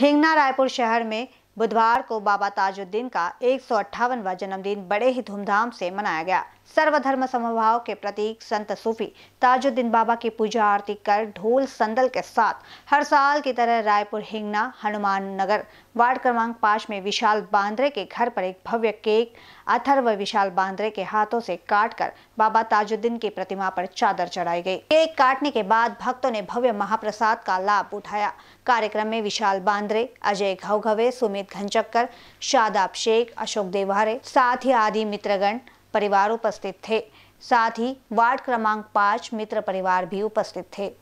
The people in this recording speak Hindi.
हिंगना रायपुर शहर में बुधवार को बाबा ताजुद्दीन का एक सौ जन्मदिन बड़े ही धूमधाम से मनाया गया सर्वधर्म समभाव के प्रतीक संत सूफी ताजुद्दीन बाबा की पूजा आरती कर ढोल संदल के साथ हर साल की तरह रायपुर हिंगना हनुमान नगर वार्ड क्रमांक पांच में विशाल बांद्रे के घर पर एक भव्य केक अथर्व विशाल बांद्रे के हाथों से काटकर बाबा ताजुद्दीन की प्रतिमा पर चादर चढ़ाई गई केक काटने के बाद भक्तों ने भव्य महाप्रसाद का लाभ उठाया कार्यक्रम में विशाल बांद्रे अजय घवघवे सुमित अमित घनचक्कर शादाब शेख अशोक देवारे साथ ही आदि मित्रगण परिवार उपस्थित थे साथ ही वार्ड क्रमांक पाँच मित्र परिवार भी उपस्थित थे